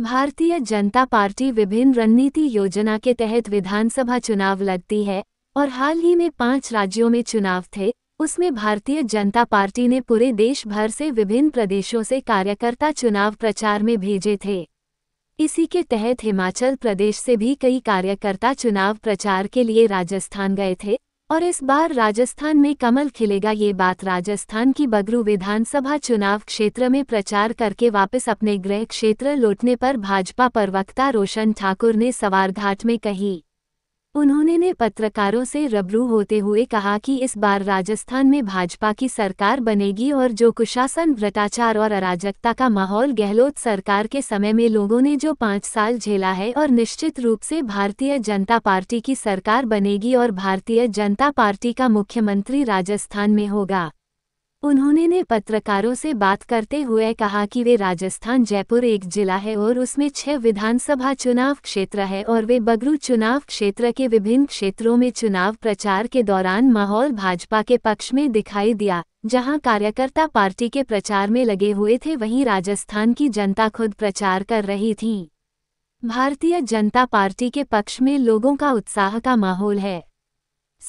भारतीय जनता पार्टी विभिन्न रणनीति योजना के तहत विधानसभा चुनाव लड़ती है और हाल ही में पांच राज्यों में चुनाव थे उसमें भारतीय जनता पार्टी ने पूरे देश भर से विभिन्न प्रदेशों से कार्यकर्ता चुनाव प्रचार में भेजे थे इसी के तहत हिमाचल प्रदेश से भी कई कार्यकर्ता चुनाव प्रचार के लिए राजस्थान गए थे और इस बार राजस्थान में कमल खिलेगा ये बात राजस्थान की बगरू विधानसभा चुनाव क्षेत्र में प्रचार करके वापस अपने गृह क्षेत्र लौटने पर भाजपा प्रवक्ता रोशन ठाकुर ने सवारघाट में कही उन्होंने ने पत्रकारों से रबरू होते हुए कहा कि इस बार राजस्थान में भाजपा की सरकार बनेगी और जो कुशासन भ्रष्टाचार और अराजकता का माहौल गहलोत सरकार के समय में लोगों ने जो पाँच साल झेला है और निश्चित रूप से भारतीय जनता पार्टी की सरकार बनेगी और भारतीय जनता पार्टी का मुख्यमंत्री राजस्थान में होगा उन्होंने ने पत्रकारों से बात करते हुए कहा कि वे राजस्थान जयपुर एक जिला है और उसमें छह विधानसभा चुनाव क्षेत्र है और वे बगरू चुनाव क्षेत्र के विभिन्न क्षेत्रों में चुनाव प्रचार के दौरान माहौल भाजपा के पक्ष में दिखाई दिया जहां कार्यकर्ता पार्टी के प्रचार में लगे हुए थे वहीं राजस्थान की जनता खुद प्रचार कर रही थी भारतीय जनता पार्टी के पक्ष में लोगों का उत्साह का माहौल है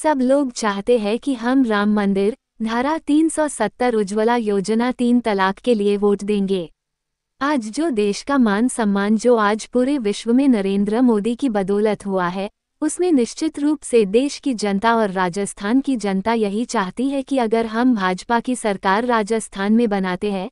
सब लोग चाहते हैं कि हम राम मंदिर धारा 370 उज्ज्वला योजना तीन तलाक के लिए वोट देंगे आज जो देश का मान सम्मान जो आज पूरे विश्व में नरेंद्र मोदी की बदौलत हुआ है उसमें निश्चित रूप से देश की जनता और राजस्थान की जनता यही चाहती है कि अगर हम भाजपा की सरकार राजस्थान में बनाते हैं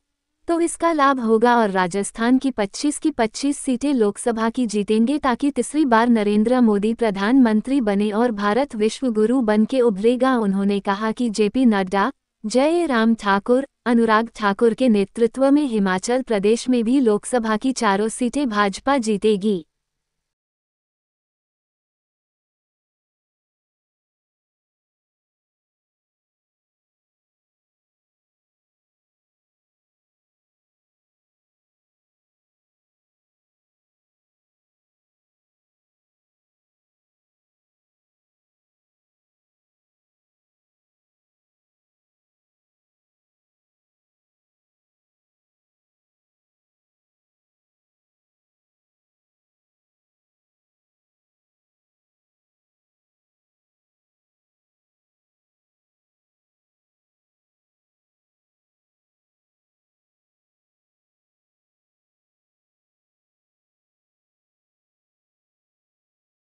तो इसका लाभ होगा और राजस्थान की 25 की 25 सीटें लोकसभा की जीतेंगे ताकि तीसरी बार नरेंद्र मोदी प्रधानमंत्री बने और भारत विश्व गुरु बन के उभरेगा उन्होंने कहा कि जेपी नड्डा जय राम ठाकुर अनुराग ठाकुर के नेतृत्व में हिमाचल प्रदेश में भी लोकसभा की चारों सीटें भाजपा जीतेगी